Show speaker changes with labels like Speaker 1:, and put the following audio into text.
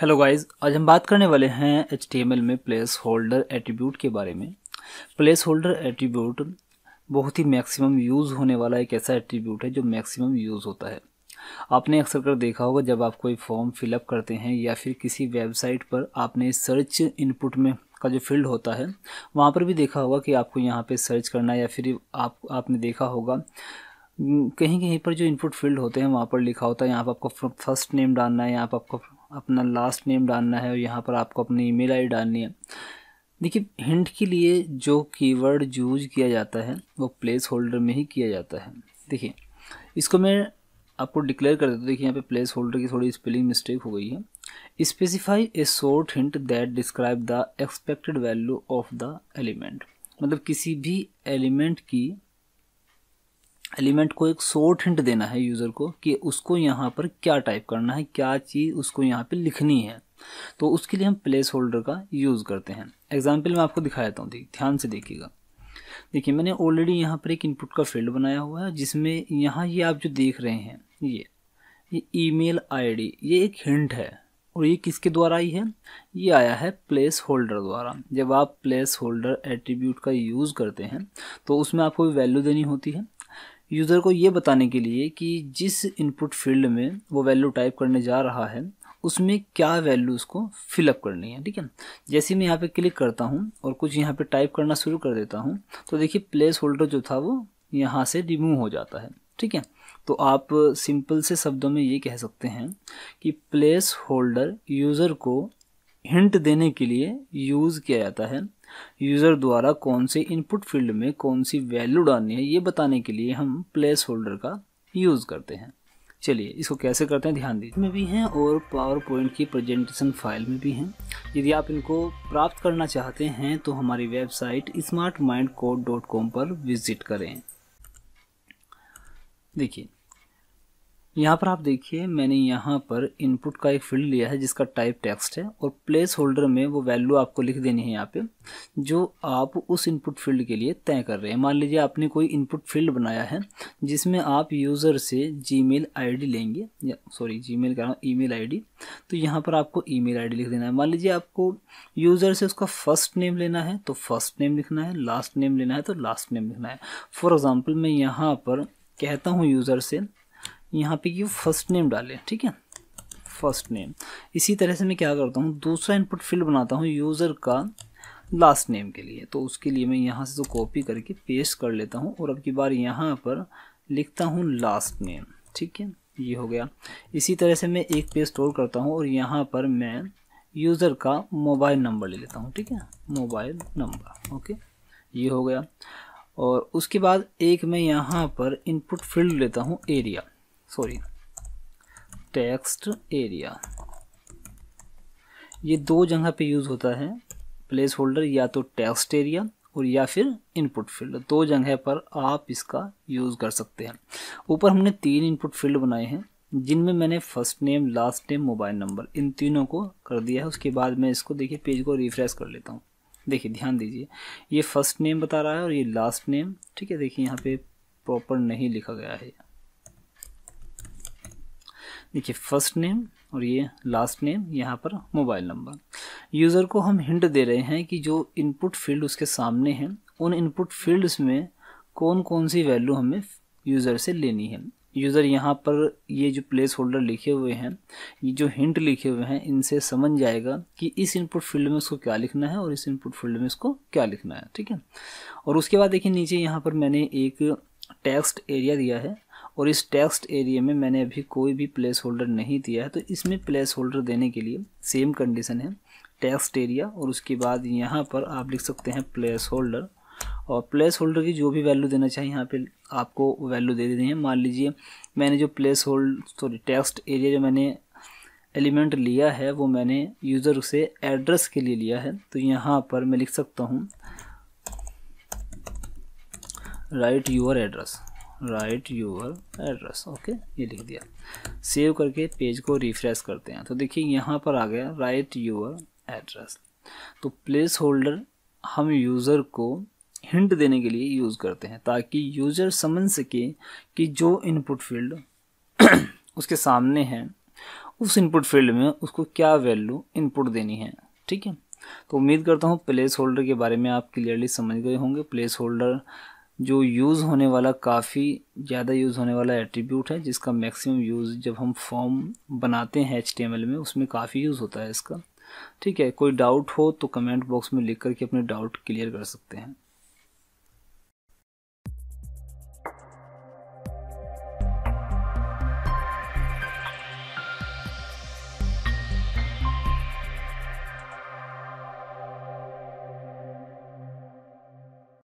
Speaker 1: hello guys आज हम बात करने वाले हैं एच में प्लेस होल्डर एट्रीब्यूट के बारे में प्लेस होल्डर एट्रीब्यूट बहुत ही मैक्सिमम यूज़ होने वाला एक ऐसा एट्रीब्यूट है जो मैक्सिमम यूज़ होता है आपने अक्सर कर देखा होगा जब आप कोई फॉर्म फिलअप करते हैं या फिर किसी वेबसाइट पर आपने सर्च इनपुट में का जो फील्ड होता है वहाँ पर भी देखा होगा कि आपको यहाँ पर सर्च करना या फिर आप आपने देखा होगा कहीं कहीं पर जो इनपुट फील्ड होते हैं वहाँ पर लिखा होता है यहाँ पर आपको फर्स्ट नेम डालना है यहाँ पर आपको अपना लास्ट नेम डालना है और यहाँ पर आपको अपनी ईमेल आईडी डालनी है देखिए हिंट के लिए जो कीवर्ड यूज किया जाता है वो प्लेस होल्डर में ही किया जाता है देखिए इसको मैं आपको डिक्लेयर कर देता हूँ देखिए यहाँ पे प्लेस होल्डर की थोड़ी स्पेलिंग मिस्टेक हो गई है specify a short hint that describe the expected value of the element मतलब किसी भी एलिमेंट की एलिमेंट को एक शॉर्ट हिंट देना है यूज़र को कि उसको यहाँ पर क्या टाइप करना है क्या चीज़ उसको यहाँ पे लिखनी है तो उसके लिए हम प्लेस होल्डर का यूज़ करते हैं एग्जाम्पल मैं आपको दिखा देता हूँ ध्यान से देखिएगा देखिए मैंने ऑलरेडी यहाँ पर एक इनपुट का फील्ड बनाया हुआ है जिसमें यहाँ ये आप जो देख रहे हैं ये ये ई मेल ये एक हिंट है और ये किसके द्वारा आई है ये आया है प्लेस होल्डर द्वारा जब आप प्लेस होल्डर एट्रीब्यूट का यूज़ करते हैं तो उसमें आपको वैल्यू देनी होती है यूज़र को ये बताने के लिए कि जिस इनपुट फील्ड में वो वैल्यू टाइप करने जा रहा है उसमें क्या वैल्यू उसको फिलअप करनी है ठीक है जैसे मैं यहाँ पे क्लिक करता हूँ और कुछ यहाँ पे टाइप करना शुरू कर देता हूँ तो देखिए प्लेस होल्डर जो था वो यहाँ से रिमूव हो जाता है ठीक है तो आप सिंपल से शब्दों में ये कह सकते हैं कि प्लेस होल्डर यूज़र को हिंट देने के लिए यूज़ किया जाता है यूज़र द्वारा कौन से इनपुट फील्ड में कौन सी वैल्यू डालनी है ये बताने के लिए हम प्लेस होल्डर का यूज़ करते हैं चलिए इसको कैसे करते हैं ध्यान दीजिए में भी हैं और पावर पॉइंट की प्रेजेंटेशन फाइल में भी हैं यदि आप इनको प्राप्त करना चाहते हैं तो हमारी website smart mind code dot com पर विजिट करें देखिए यहाँ पर आप देखिए मैंने यहाँ पर इनपुट का एक फील्ड लिया है जिसका टाइप टेक्स्ट है और प्लेस होल्डर में वो वैल्यू आपको लिख देनी है यहाँ पे जो आप उस इनपुट फील्ड के लिए तय कर रहे हैं मान लीजिए आपने कोई इनपुट फील्ड बनाया है जिसमें आप यूज़र से जी मेल लेंगे या सॉरी जी मेल कह रहा हूँ ई मेल तो यहाँ पर आपको ई मेल लिख देना है मान लीजिए आपको यूज़र से उसका फर्स्ट नेम लेना है तो फर्स्ट नेम लिखना है लास्ट नेम लेना है तो लास्ट नेम लिखना है फॉर एग्ज़ाम्पल मैं यहाँ पर कहता हूँ यूज़र से यहाँ पे कि फर्स्ट नेम डालें ठीक है फर्स्ट नेम इसी तरह से मैं क्या करता हूँ दूसरा इनपुट फील्ड बनाता हूँ यूज़र का लास्ट नेम के लिए तो उसके लिए मैं यहाँ से तो कॉपी करके पेस्ट कर लेता हूँ और अब की बार यहाँ पर लिखता हूँ लास्ट नेम ठीक है ये हो गया इसी तरह से मैं एक पेज स्टोर करता हूँ और यहाँ पर मैं यूज़र का मोबाइल नंबर ले लेता हूँ ठीक है मोबाइल नंबर ओके ये हो गया और उसके बाद एक मैं यहाँ पर इनपुट फील्ड लेता हूँ एरिया सॉरी टेक्स्ट एरिया ये दो जगह पे यूज़ होता है प्लेस होल्डर या तो टेक्स्ट एरिया और या फिर इनपुट फील्ड दो जगह पर आप इसका यूज़ कर सकते हैं ऊपर हमने तीन इनपुट फील्ड बनाए हैं जिनमें मैंने first name last name mobile number इन तीनों को कर दिया है उसके बाद मैं इसको देखिए पेज को रिफ्रेश कर लेता हूँ देखिए ध्यान दीजिए ये फर्स्ट नेम बता रहा है और ये लास्ट नेम ठीक है देखिए यहाँ पे प्रॉपर नहीं लिखा गया है देखिए फर्स्ट नेम और ये लास्ट नेम यहाँ पर मोबाइल नंबर यूज़र को हम हिंट दे रहे हैं कि जो इनपुट फील्ड उसके सामने हैं उन इनपुट फील्ड्स में कौन कौन सी वैल्यू हमें यूज़र से लेनी है यूज़र यहाँ पर ये जो प्लेस होल्डर लिखे हुए हैं ये जो हिंट लिखे हुए हैं इनसे समझ जाएगा कि इस इनपुट फील्ड में उसको क्या लिखना है और इस इनपुट फील्ड में इसको क्या लिखना है ठीक है और उसके बाद देखिए नीचे यहाँ पर मैंने एक टेक्स्ट एरिया दिया है और इस टेक्स्ट एरिया में मैंने अभी कोई भी प्लेस होल्डर नहीं दिया है तो इसमें प्लेस होल्डर देने के लिए सेम कंडीशन है टेक्स्ट एरिया और उसके बाद यहाँ पर आप लिख सकते हैं प्लेस होल्डर और प्लेस होल्डर की जो भी वैल्यू देना चाहिए यहाँ पे आपको वैल्यू दे देनी है मान लीजिए मैंने जो place hold sorry text area जो मैंने एलिमेंट लिया है वो मैंने यूज़र से एड्रेस के लिए लिया है तो यहाँ पर मैं लिख सकता हूँ write your address write your address okay ये लिख दिया सेव करके पेज को रिफ्रेश करते हैं तो देखिए यहाँ पर आ गया राइट यूर एड्रेस तो प्लेस होल्डर हम यूज़र को हिंट देने के लिए यूज़ करते हैं ताकि यूज़र समझ सके कि जो इनपुट फील्ड उसके सामने है उस इनपुट फील्ड में उसको क्या वैल्यू इनपुट देनी है ठीक है तो उम्मीद करता हूँ प्लेस होल्डर के बारे में आप क्लियरली समझ गए होंगे प्लेस होल्डर जो यूज़ होने वाला काफ़ी ज़्यादा यूज़ होने वाला एट्रीब्यूट है जिसका मैक्सिमम यूज़ जब हम फॉर्म बनाते हैं एच में उसमें काफ़ी यूज़ होता है इसका ठीक है कोई डाउट हो तो कमेंट बॉक्स में लिख करके अपने डाउट क्लियर कर सकते हैं